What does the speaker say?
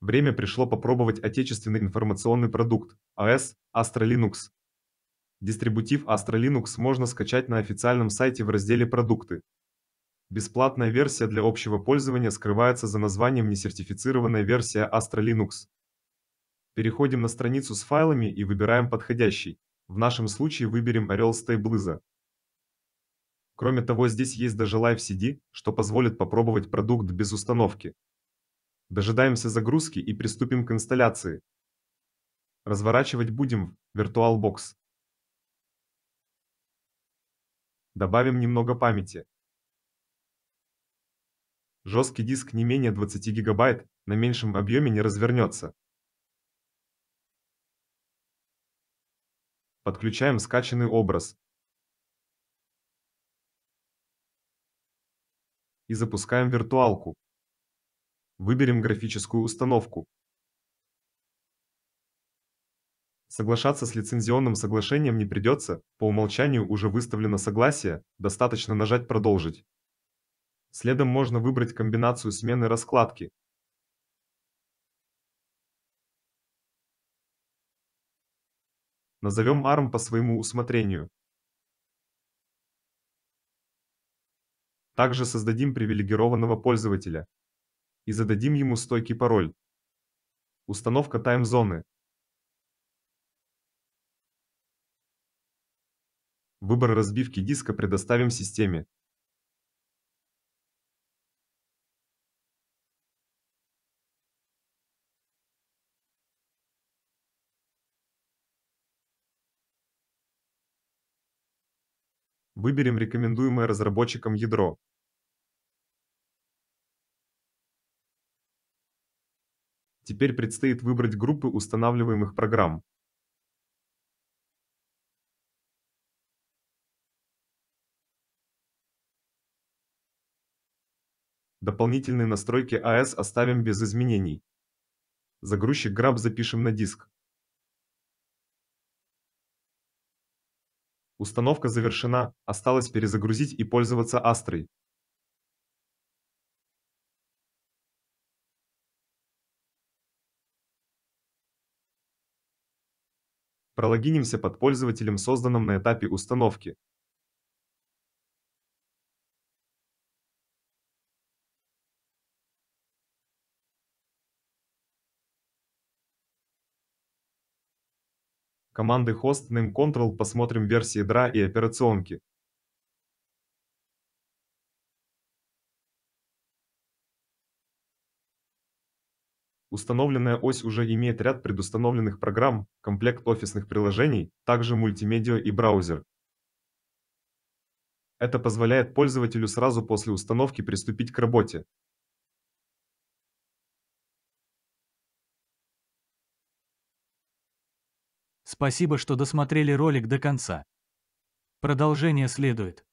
Время пришло попробовать отечественный информационный продукт АЭС Astra Linux. Дистрибутив Astra Linux можно скачать на официальном сайте в разделе «Продукты». Бесплатная версия для общего пользования скрывается за названием несертифицированная версия Astra Linux. Переходим на страницу с файлами и выбираем подходящий. В нашем случае выберем Орел Стейблыза. Кроме того, здесь есть даже Live CD, что позволит попробовать продукт без установки. Дожидаемся загрузки и приступим к инсталляции. Разворачивать будем в VirtualBox. Добавим немного памяти. Жесткий диск не менее 20 гигабайт на меньшем объеме не развернется. Подключаем скачанный образ. И запускаем виртуалку. Выберем графическую установку. Соглашаться с лицензионным соглашением не придется, по умолчанию уже выставлено согласие, достаточно нажать «Продолжить». Следом можно выбрать комбинацию смены раскладки. Назовем ARM по своему усмотрению. Также создадим привилегированного пользователя и зададим ему стойкий пароль. Установка таймзоны. Выбор разбивки диска предоставим системе. Выберем рекомендуемое разработчиком ядро. Теперь предстоит выбрать группы устанавливаемых программ. Дополнительные настройки AS оставим без изменений. Загрузчик Grab запишем на диск. Установка завершена, осталось перезагрузить и пользоваться Астрой. Прологинимся под пользователем, созданным на этапе установки команды host name control посмотрим версии DRA и операционки. Установленная ось уже имеет ряд предустановленных программ, комплект офисных приложений, также мультимедиа и браузер. Это позволяет пользователю сразу после установки приступить к работе. Спасибо, что досмотрели ролик до конца. Продолжение следует.